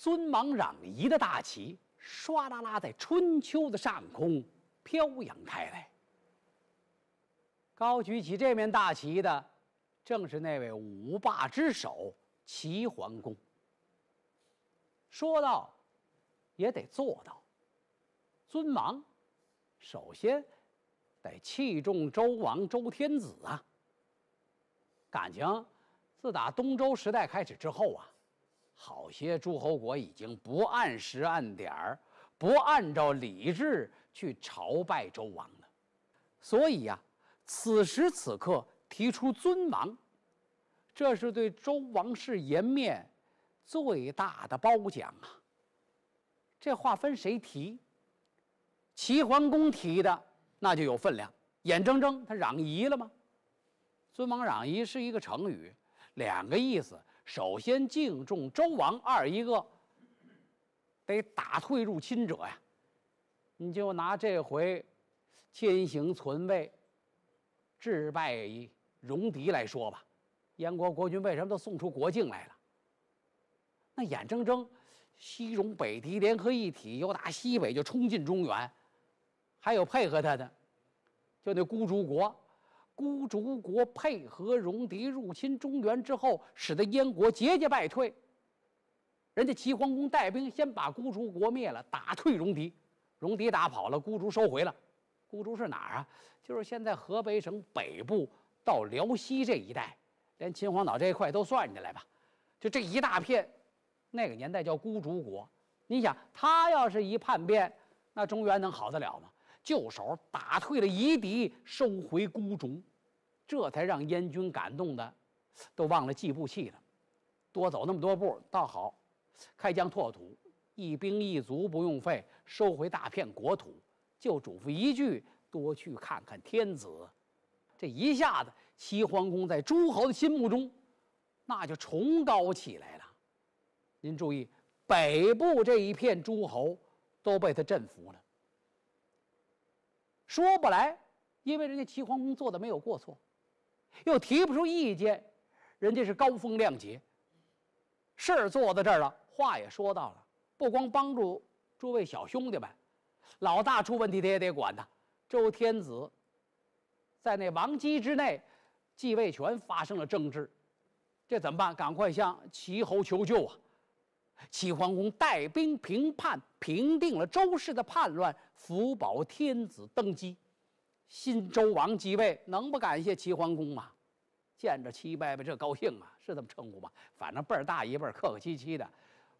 尊王攘夷的大旗唰啦啦在春秋的上空飘扬开来。高举起这面大旗的，正是那位五霸之首齐桓公。说到，也得做到。尊王，首先得器重周王周天子啊。感情，自打东周时代开始之后啊。好些诸侯国已经不按时按点儿，不按照礼制去朝拜周王了，所以呀，此时此刻提出尊王，这是对周王室颜面最大的褒奖啊。这话分谁提？齐桓公提的那就有分量。眼睁睁他攘夷了吗？尊王攘夷是一个成语，两个意思。首先敬重周王，二一个得打退入侵者呀。你就拿这回，千行存卫，致败于戎狄来说吧。燕国国君为什么都送出国境来了？那眼睁睁，西戎北狄联合一体，又打西北，就冲进中原，还有配合他的，就那孤竹国。孤竹国配合戎狄入侵中原之后，使得燕国节节败退。人家齐桓公带兵先把孤竹国灭了，打退戎狄，戎狄打跑了，孤竹收回了。孤竹是哪儿啊？就是现在河北省北部到辽西这一带，连秦皇岛这一块都算进来吧。就这一大片，那个年代叫孤竹国。你想，他要是一叛变，那中原能好得了吗？就手打退了夷狄，收回孤竹。这才让燕军感动的，都忘了计步器了，多走那么多步，倒好，开疆拓土，一兵一卒不用费，收回大片国土。就嘱咐一句，多去看看天子。这一下子，齐桓公在诸侯的心目中，那就崇高起来了。您注意，北部这一片诸侯都被他镇服了。说不来，因为人家齐桓公做的没有过错。又提不出意见，人家是高风亮节。事儿做到这儿了，话也说到了，不光帮助诸位小兄弟们，老大出问题他也得管呐。周天子在那王姬之内，继位权发生了争执，这怎么办？赶快向齐侯求救啊！齐桓公带兵平叛，平定了周氏的叛乱，福保天子登基。新周王即位，能不感谢齐桓公吗？见着齐伯伯这高兴啊，是这么称呼吧？反正辈儿大一辈儿，客客气气的，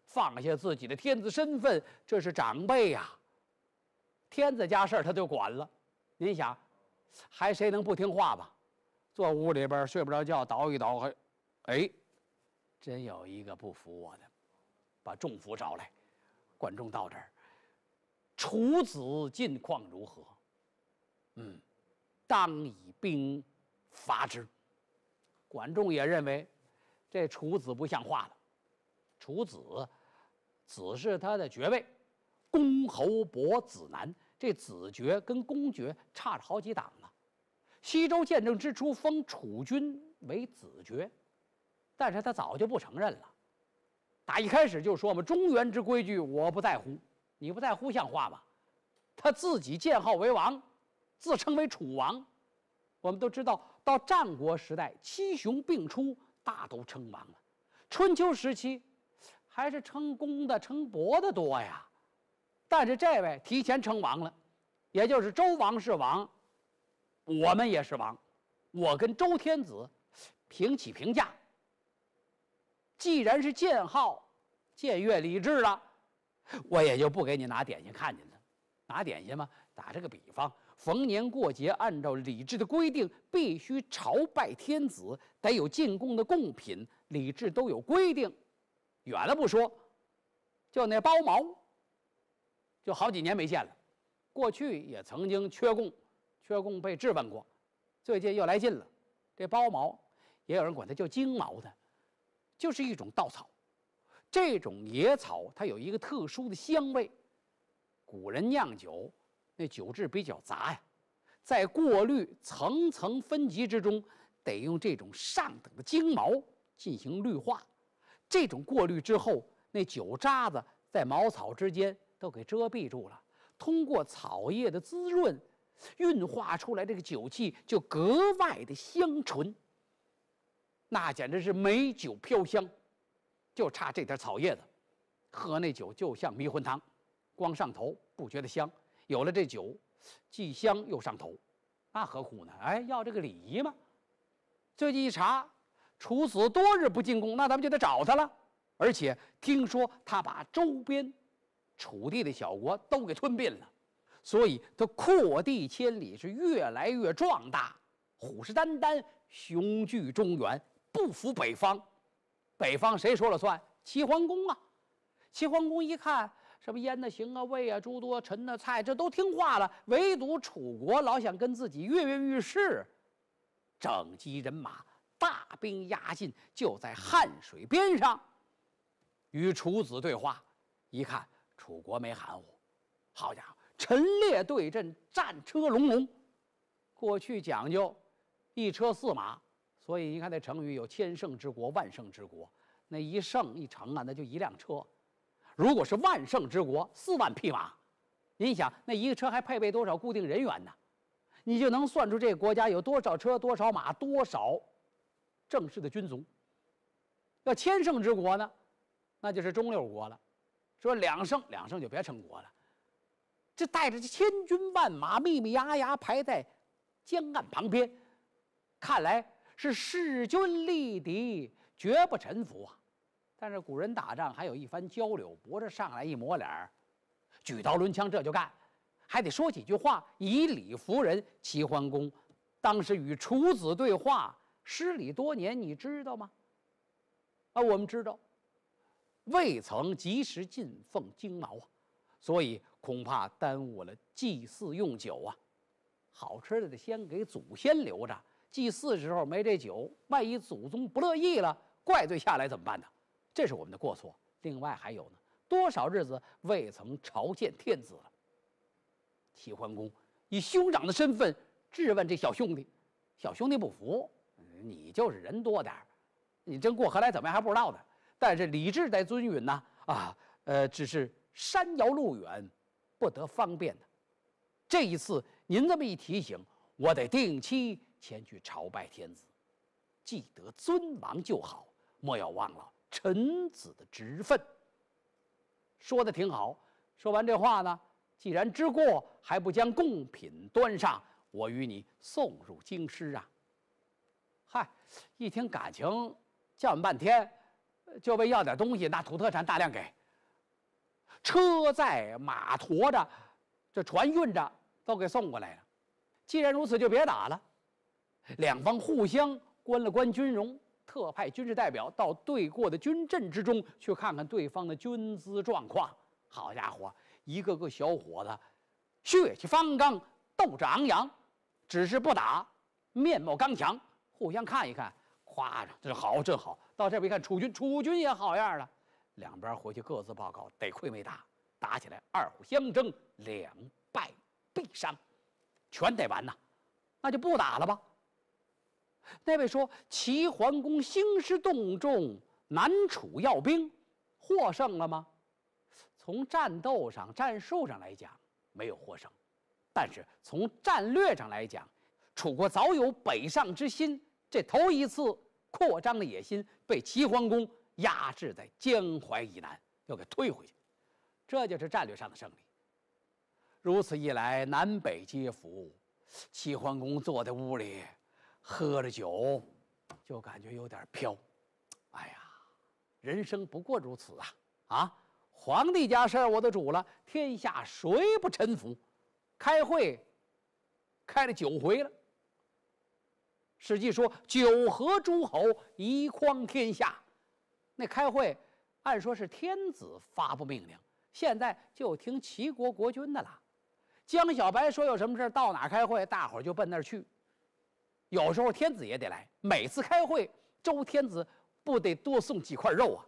放下自己的天子身份，这是长辈呀。天子家事儿他就管了。您想，还谁能不听话吧？坐屋里边睡不着觉，捣一捣。哎，真有一个不服我的，把仲甫找来。管仲到这儿，楚子近况如何？嗯，当以兵伐之。管仲也认为，这楚子不像话了。楚子，子是他的爵位，公侯伯子男，这子爵跟公爵差着好几档呢。西周建政之初，封楚君为子爵，但是他早就不承认了。打一开始就说嘛，中原之规矩我不在乎，你不在乎像话吗？他自己建号为王。自称为楚王，我们都知道，到战国时代，七雄并出，大都称王了。春秋时期，还是称公的、称伯的多呀。但是这位提前称王了，也就是周王是王，我们也是王，我跟周天子平起平价。既然是建号、僭越礼制了，我也就不给你拿点心看见了，拿点心嘛，打这个比方。逢年过节，按照礼制的规定，必须朝拜天子，得有进贡的贡品，礼制都有规定。远了不说，就那包茅，就好几年没见了。过去也曾经缺贡，缺贡被质问过，最近又来劲了。这包茅，也有人管它叫金茅的，就是一种稻草。这种野草，它有一个特殊的香味，古人酿酒。那酒质比较杂呀，在过滤层层分级之中，得用这种上等的精毛进行滤化。这种过滤之后，那酒渣子在茅草之间都给遮蔽住了。通过草叶的滋润，运化出来这个酒气就格外的香醇。那简直是美酒飘香，就差这点草叶子，喝那酒就像迷魂汤，光上头不觉得香。有了这酒，既香又上头，那何苦呢？哎，要这个礼仪吗？最近一查，楚子多日不进宫，那咱们就得找他了。而且听说他把周边楚地的小国都给吞并了，所以他扩地千里，是越来越壮大，虎视眈眈，雄踞中原，不服北方。北方谁说了算？齐桓公啊！齐桓公一看。什么烟呐、行啊、魏啊、诸多陈的蔡，这都听话了。唯独楚国老想跟自己跃跃欲试，整机人马大兵压境，就在汉水边上，与楚子对话。一看楚国没含糊，好家伙，陈列对阵，战车隆隆。过去讲究一车四马，所以你看那成语有“千乘之国”“万乘之国”，那一乘一乘啊，那就一辆车。如果是万圣之国，四万匹马，您想，那一个车还配备多少固定人员呢？你就能算出这个国家有多少车、多少马、多少正式的军卒。要千圣之国呢，那就是中六国了。说两圣，两圣就别称国了。这带着千军万马，密密麻麻排在江岸旁边，看来是势均力敌，绝不臣服啊。但是古人打仗还有一番交流，不是上来一抹脸儿，举刀抡枪这就干，还得说几句话，以理服人。齐桓公当时与楚子对话失礼多年，你知道吗？啊，我们知道，未曾及时进奉精毛啊，所以恐怕耽误了祭祀用酒啊。好吃的得先给祖先留着，祭祀时候没这酒，万一祖宗不乐意了，怪罪下来怎么办呢？这是我们的过错。另外还有呢，多少日子未曾朝见天子了。齐桓公以兄长的身份质问这小兄弟，小兄弟不服：“你就是人多点儿，你真过河来怎么样还不知道呢？”但是理智在遵允呢，啊，呃，只是山遥路远，不得方便的。这一次您这么一提醒，我得定期前去朝拜天子，记得尊王就好，莫要忘了。臣子的职分，说的挺好。说完这话呢，既然知过，还不将贡品端上，我与你送入京师啊？嗨，一听感情叫唤半天，就为要点东西，那土特产大量给。车载马驮着，这船运着，都给送过来了。既然如此，就别打了。两方互相关了关军容。特派军事代表到对过的军阵之中去看看对方的军资状况。好家伙，一个个小伙子，血气方刚，斗志昂扬，只是不打，面貌刚强。互相看一看，夸着这好，这好。到这边一看，楚军，楚军也好样的。两边回去各自报告，得亏没打。打起来，二虎相争，两败必伤，全得完呐。那就不打了吧。那位说齐桓公兴师动众南楚要兵，获胜了吗？从战斗上、战术上来讲，没有获胜；但是从战略上来讲，楚国早有北上之心，这头一次扩张的野心被齐桓公压制在江淮以南，又给退回去，这就是战略上的胜利。如此一来，南北皆服。齐桓公坐在屋里。喝着酒，就感觉有点飘。哎呀，人生不过如此啊！啊，皇帝家事儿我都主了，天下谁不臣服？开会开了九回了。《史记》说“九合诸侯，一匡天下”。那开会，按说是天子发布命令，现在就听齐国国君的了。江小白说有什么事儿，到哪开会，大伙儿就奔那儿去。有时候天子也得来，每次开会，周天子不得多送几块肉啊？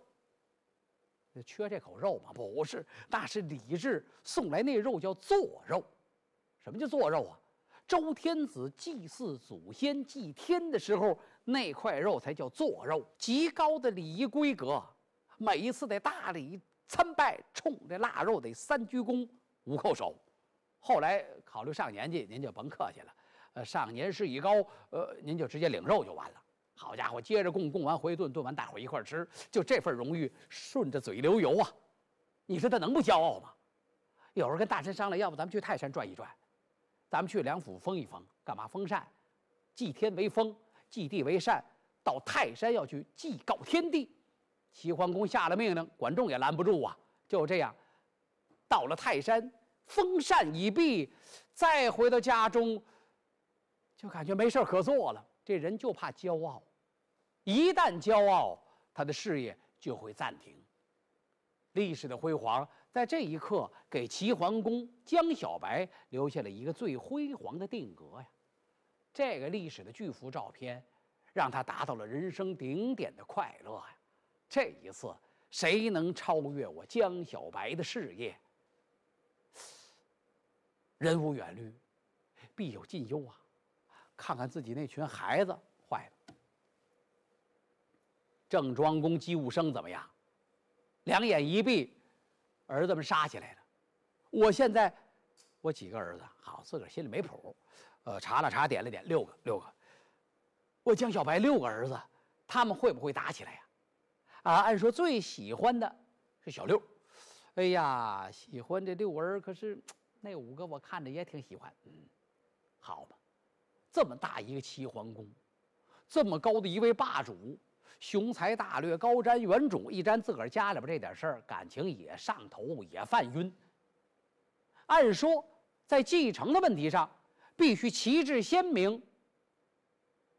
缺这口肉吗？不是，那是礼制送来那肉叫做肉。什么叫做肉啊？周天子祭祀祖先、祭天的时候，那块肉才叫做肉，极高的礼仪规格。每一次得大礼参拜，冲这腊肉得三鞠躬、五叩首。后来考虑上年纪，您就甭客气了。呃，上年事已高，呃，您就直接领肉就完了。好家伙，接着供供完回炖，炖完大伙一块吃，就这份荣誉顺着嘴流油啊！你说他能不骄傲吗？有时候跟大臣商量，要不咱们去泰山转一转，咱们去梁府封一封，干嘛封禅？祭天为封，祭地为禅。到泰山要去祭告天地。齐桓公下了命令，管仲也拦不住啊。就这样，到了泰山，封禅已毕，再回到家中。就感觉没事可做了，这人就怕骄傲，一旦骄傲，他的事业就会暂停。历史的辉煌在这一刻给齐桓公江小白留下了一个最辉煌的定格呀！这个历史的巨幅照片，让他达到了人生顶点的快乐呀！这一次，谁能超越我江小白的事业？人无远虑，必有近忧啊！看看自己那群孩子坏了。郑庄公姬武生怎么样？两眼一闭，儿子们杀起来了。我现在，我几个儿子？好，自个儿心里没谱。呃，查了查，点了点，六个，六个。我江小白六个儿子，他们会不会打起来呀？啊，按说最喜欢的是小六。哎呀，喜欢这六儿，可是那五个我看着也挺喜欢。嗯，好吧。这么大一个齐桓公，这么高的一位霸主，雄才大略、高瞻远瞩，一沾自个儿家里边这点事儿，感情也上头，也犯晕。按说在继承的问题上，必须旗帜鲜明，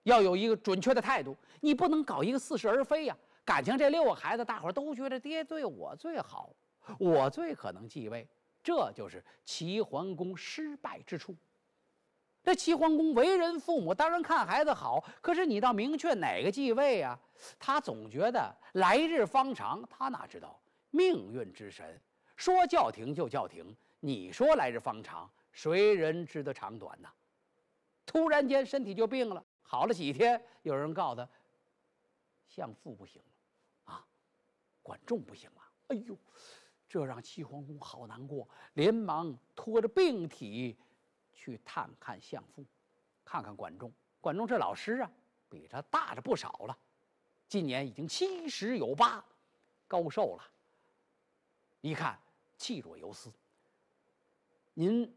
要有一个准确的态度，你不能搞一个似是而非呀。感情这六个孩子，大伙儿都觉得爹对我最好，我最可能继位，这就是齐桓公失败之处。这齐桓公为人父母，当然看孩子好。可是你倒明确哪个继位啊？他总觉得来日方长，他哪知道命运之神说叫停就叫停。你说来日方长，谁人知得长短呢？突然间身体就病了，好了几天，有人告诉他，相父不行了，啊，管仲不行了。哎呦，这让齐桓公好难过，连忙拖着病体。去探看相父，看看管仲。管仲这老师啊，比他大着不少了，今年已经七十有八，高寿了。一看气若游丝。您，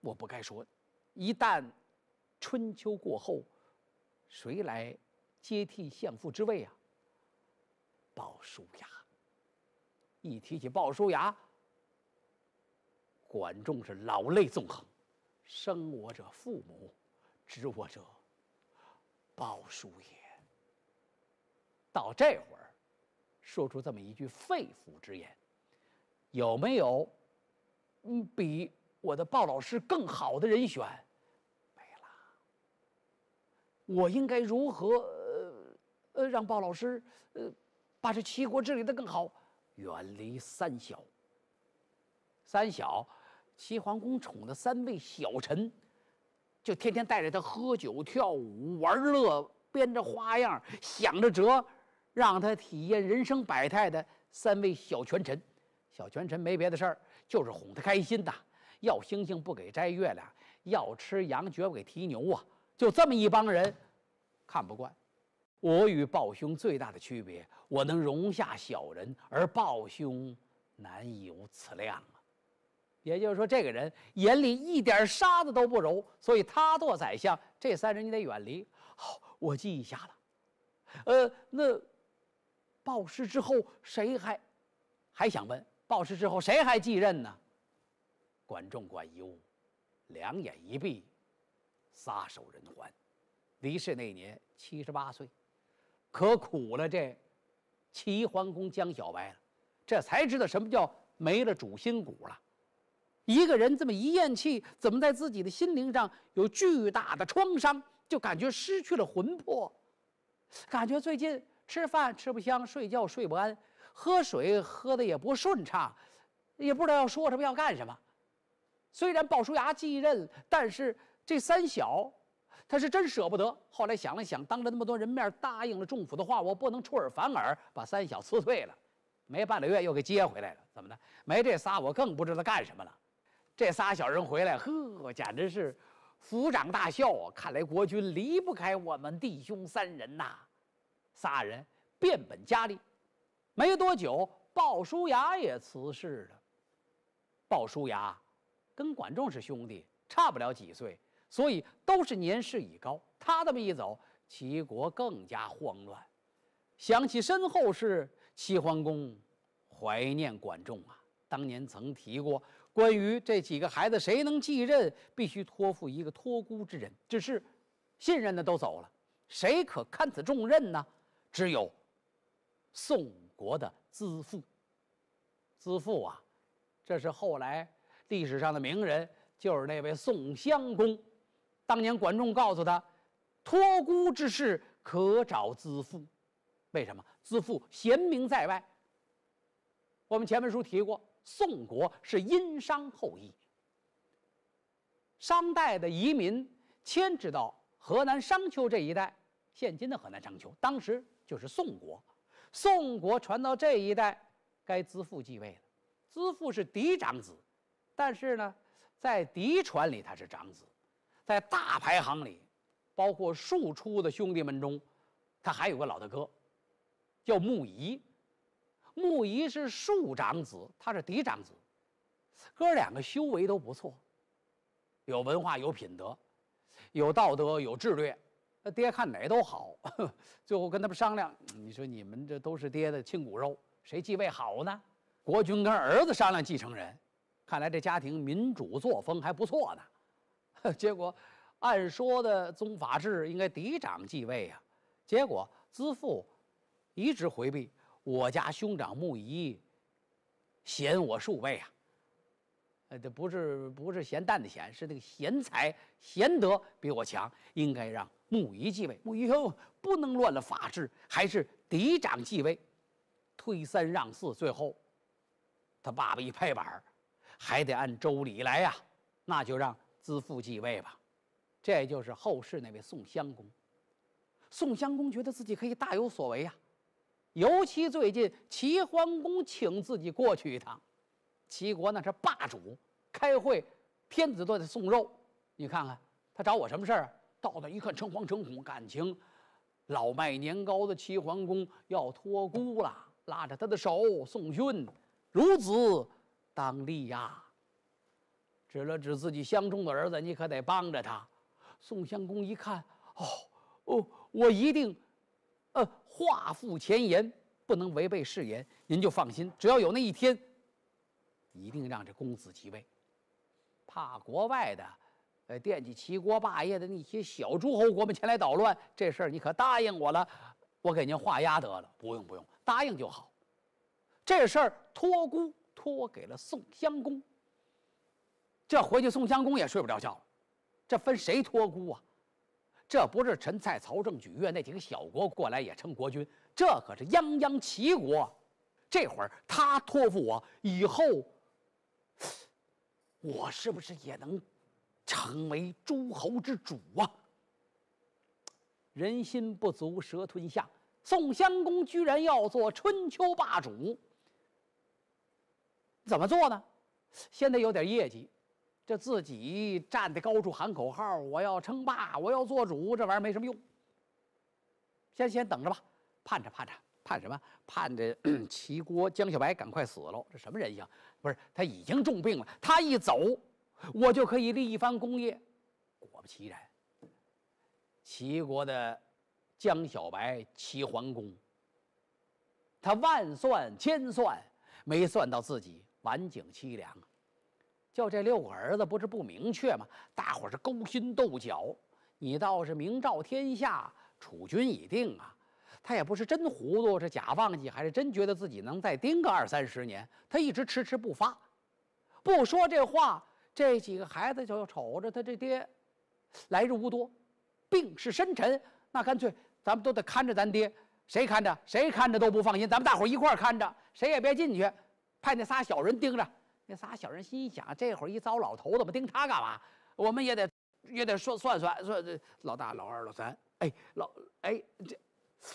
我不该说，一旦春秋过后，谁来接替相父之位啊？鲍叔牙。一提起鲍叔牙，管仲是老泪纵横。生我者父母，知我者鲍叔也。到这会儿，说出这么一句肺腑之言，有没有嗯比我的鲍老师更好的人选？没了。我应该如何呃呃让鲍老师呃把这齐国治理的更好，远离三小三小。齐桓公宠的三位小臣，就天天带着他喝酒、跳舞、玩乐，编着花样，想着辙，让他体验人生百态的三位小权臣。小权臣没别的事儿，就是哄他开心呐。要星星不给摘月亮，要吃羊绝不给提牛啊。就这么一帮人，看不惯。我与暴兄最大的区别，我能容下小人，而暴兄难有此量啊。也就是说，这个人眼里一点沙子都不揉，所以他做宰相，这三人你得远离。好，我记一下了。呃，那暴尸之后谁还还想问？暴尸之后谁还继任呢？管仲、管忧，两眼一闭，撒手人寰，离世那年七十八岁。可苦了这齐桓公江小白了，这才知道什么叫没了主心骨了。一个人这么一咽气，怎么在自己的心灵上有巨大的创伤，就感觉失去了魂魄，感觉最近吃饭吃不香，睡觉睡不安，喝水喝的也不顺畅，也不知道要说什么，要干什么。虽然鲍叔牙继任，但是这三小，他是真舍不得。后来想了想，当着那么多人面答应了政府的话，我不能出尔反尔，把三小辞退了。没半个月又给接回来了，怎么的？没这仨，我更不知道干什么了。这仨小人回来，呵，简直是抚掌大笑啊！看来国君离不开我们弟兄三人呐。仨人变本加厉，没多久，鲍叔牙也辞世了。鲍叔牙跟管仲是兄弟，差不了几岁，所以都是年事已高。他这么一走，齐国更加慌乱。想起身后是齐桓公，怀念管仲啊，当年曾提过。关于这几个孩子谁能继任，必须托付一个托孤之人。只是，信任的都走了，谁可堪此重任呢？只有宋国的资父。资父啊，这是后来历史上的名人，就是那位宋襄公。当年管仲告诉他，托孤之事可找资父。为什么？资父贤名在外。我们前文书提过。宋国是殷商后裔，商代的移民迁至到河南商丘这一带，现今的河南商丘，当时就是宋国。宋国传到这一代，该资父继位了。资父是嫡长子，但是呢，在嫡传里他是长子，在大排行里，包括庶出的兄弟们中，他还有个老大哥，叫穆仪。木仪是庶长子，他是嫡长子，哥儿两个修为都不错，有文化有品德，有道德有智略，那爹看哪都好，最后跟他们商量，你说你们这都是爹的亲骨肉，谁继位好呢？国君跟儿子商量继承人，看来这家庭民主作风还不错呢。结果，按说的宗法制应该嫡长继位呀，结果资父一直回避。我家兄长木仪，嫌我数倍啊。呃，这不是不是嫌蛋的嫌，是那个贤才贤德比我强，应该让木仪继位。木仪说不能乱了法制，还是嫡长继位，推三让四，最后他爸爸一拍板，还得按周礼来呀，那就让资父继位吧。这就是后世那位宋襄公。宋襄公觉得自己可以大有所为呀。尤其最近，齐桓公请自己过去一趟，齐国那是霸主，开会天子都得送肉。你看看他找我什么事儿到那一看，诚惶诚恐，感情老卖年糕的齐桓公要托孤了，拉着他的手，送君，孺子当立呀！指了指自己相中的儿子，你可得帮着他。宋襄公一看，哦哦，我一定，呃。话腹前言不能违背誓言，您就放心，只要有那一天，一定让这公子即位。怕国外的，呃，惦记齐国霸业的那些小诸侯国们前来捣乱，这事儿你可答应我了，我给您画押得了。不用不用，答应就好。这事儿托孤托给了宋襄公。这回去宋襄公也睡不着觉了，这分谁托孤啊？这不是陈蔡曹郑举越那几个小国过来也称国君，这可是泱泱齐国。这会儿他托付我，以后我是不是也能成为诸侯之主啊？人心不足蛇吞象，宋襄公居然要做春秋霸主，怎么做呢？现在有点业绩。这自己站在高处喊口号，我要称霸，我要做主，这玩意儿没什么用。先先等着吧，盼着盼着盼什么？盼着 齐国江小白赶快死了。这什么人性？不是他已经重病了，他一走，我就可以立一番功业。果不其然，齐国的江小白齐桓公，他万算千算，没算到自己晚景凄凉啊。就这六个儿子不是不明确吗？大伙儿是勾心斗角，你倒是明照天下，储君已定啊。他也不是真糊涂，是假忘记，还是真觉得自己能再盯个二三十年？他一直迟迟不发，不说这话，这几个孩子就瞅着他这爹，来日无多，病势深沉，那干脆咱们都得看着咱爹，谁看着谁看着都不放心，咱们大伙一块看着，谁也别进去，派那仨小人盯着。那仨小人心想：这会儿一糟老头子，我盯他干嘛？我们也得，也得说算算算算。老大、老二、老三，哎，老哎，这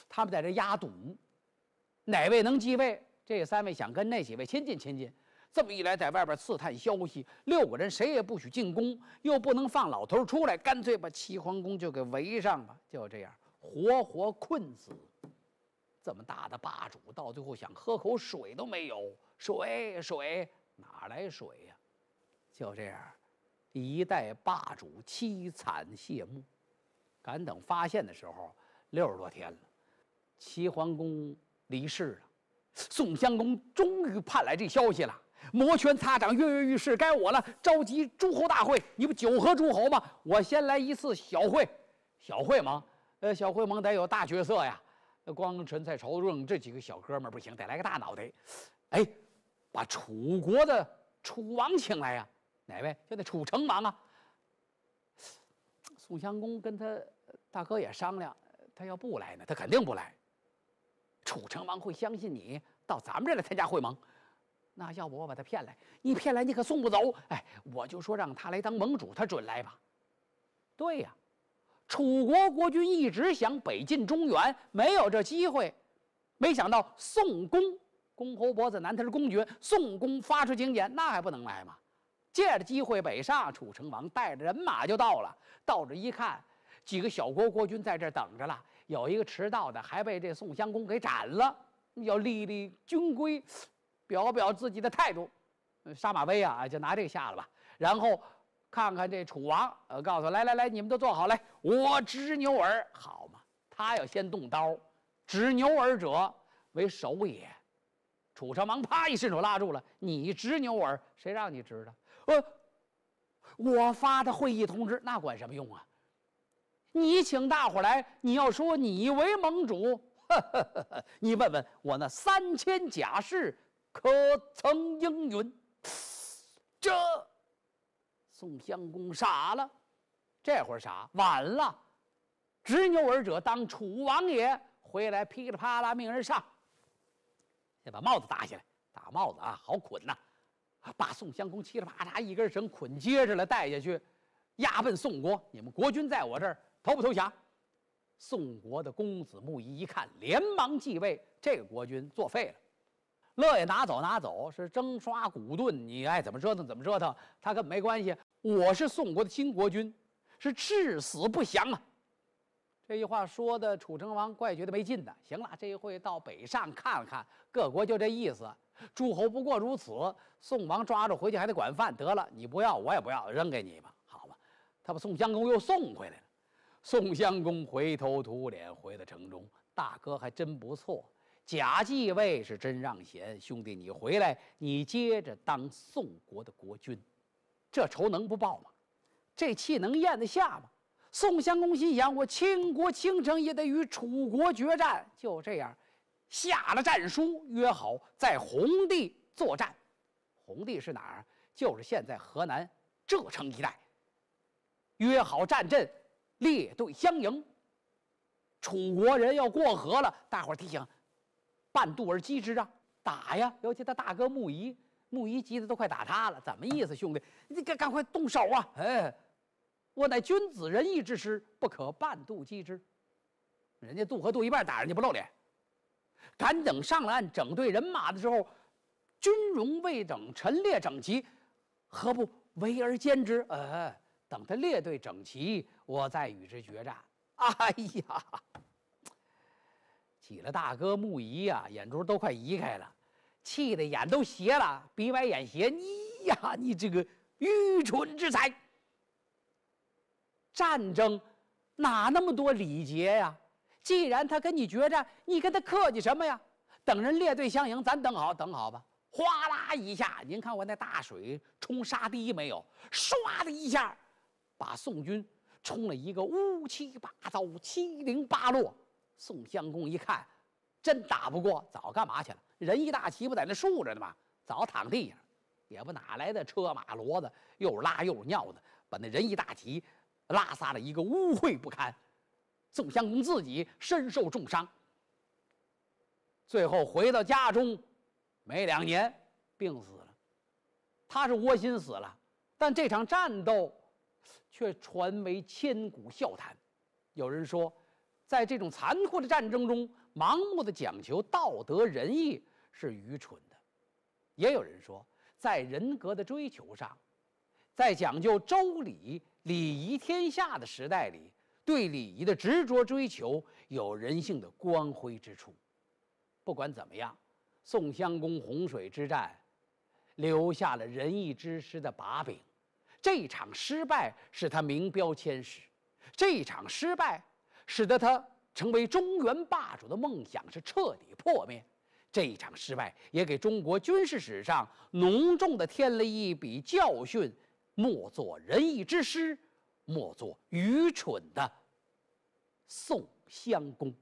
他们在这压赌，哪位能继位？这三位想跟那几位亲近亲近。这么一来，在外边刺探消息，六个人谁也不许进宫，又不能放老头出来，干脆把齐桓公就给围上了。就这样，活活困死。这么大的霸主，到最后想喝口水都没有，水水。哪来水呀？就这样，一代霸主凄惨谢幕。赶等发现的时候，六十多天了，齐桓公离世了。宋襄公终于盼来这消息了，摩拳擦掌，跃跃欲试，该我了！召集诸侯大会，你不九合诸侯吗？我先来一次小会，小会盟。呃，小会盟得有大角色呀，光陈蔡、朝润这几个小哥们不行，得来个大脑袋。哎。把楚国的楚王请来呀？哪位？就那楚成王啊？宋襄公跟他大哥也商量，他要不来呢，他肯定不来。楚成王会相信你到咱们这来参加会盟？那要不我把他骗来？你骗来，你可送不走。哎，我就说让他来当盟主，他准来吧。对呀，楚国国君一直想北进中原，没有这机会，没想到宋公。公侯伯子男，他是公爵。宋公发出请柬，那还不能来吗？借着机会北上。楚成王带着人马就到了，到这一看，几个小国国君在这等着了。有一个迟到的，还被这宋襄公给斩了。要立立军规，表表自己的态度。杀马威啊，就拿这个下了吧。然后看看这楚王，呃，告诉来来来，你们都坐好，来，我执牛耳，好嘛。他要先动刀，执牛耳者为首也。楚成王啪一伸手拉住了，你执牛耳，谁让你执的？呃，我发的会议通知那管什么用啊？你请大伙来，你要说你为盟主，呵呵呵你问问我那三千甲士可曾应允？这宋襄公傻了，这会儿傻，晚了，执牛耳者当楚王也。回来噼里啪啦命人上。先把帽子打下来，打帽子啊，好捆呐！把宋襄公噼里啪嚓一根绳捆结实了，带下去，押奔宋国。你们国君在我这儿投不投降？宋国的公子木仪一看，连忙继位，这个国君作废了。乐也拿走拿走，是征刷古盾，你爱怎么折腾怎么折腾，他跟没关系。我是宋国的亲国君，是至死不降啊！这句话说的，楚成王怪觉得没劲的。行了，这一回到北上看了看，各国就这意思，诸侯不过如此。宋王抓住回去还得管饭，得了，你不要我也不要，扔给你吧，好吧。他把宋襄公又送回来了，宋襄公灰头土脸回到城中，大哥还真不错，假继位是真让贤，兄弟你回来，你接着当宋国的国君，这仇能不报吗？这气能咽得下吗？宋襄公心想：“我倾国倾城，也得与楚国决战。”就这样，下了战书，约好在红地作战。红地是哪儿？就是现在河南柘城一带。约好战阵，列队相迎。楚国人要过河了，大伙儿提醒：“半渡而击之啊，打呀！”尤其他大哥木仪，木仪急得都快打塌了。怎么意思，兄弟？你赶赶快动手啊！哎。我乃君子仁义之师，不可半渡击之。人家渡河渡一半，打人家不露脸。赶等上了岸整队人马的时候，军容未整，陈列整齐，何不围而歼之？呃，等他列队整齐，我再与之决战。哎呀，挤了大哥木仪呀，眼珠都快移开了，气得眼都斜了，鼻歪眼斜。你呀，你这个愚蠢之才！战争哪那么多礼节呀？既然他跟你决战，你跟他客气什么呀？等人列队相迎，咱等好等好吧？哗啦一下，您看我那大水冲沙堤没有？唰的一下，把宋军冲了一个乌七八糟、七零八落。宋襄公一看，真打不过，早干嘛去了？人一大旗不在那竖着呢吗？早躺地上，也不哪来的车马骡子，又是拉又是尿的，把那仁义大旗。拉撒了一个污秽不堪，宋襄公自己身受重伤，最后回到家中，没两年病死了。他是窝心死了，但这场战斗却传为千古笑谈。有人说，在这种残酷的战争中，盲目的讲求道德仁义是愚蠢的；也有人说，在人格的追求上，在讲究周礼。礼仪天下的时代里，对礼仪的执着追求有人性的光辉之处。不管怎么样，宋襄公洪水之战留下了仁义之师的把柄。这场失败使他名标千史，这场失败使得他成为中原霸主的梦想是彻底破灭。这一场失败也给中国军事史上浓重的添了一笔教训。莫做仁义之师，莫做愚蠢的宋襄公。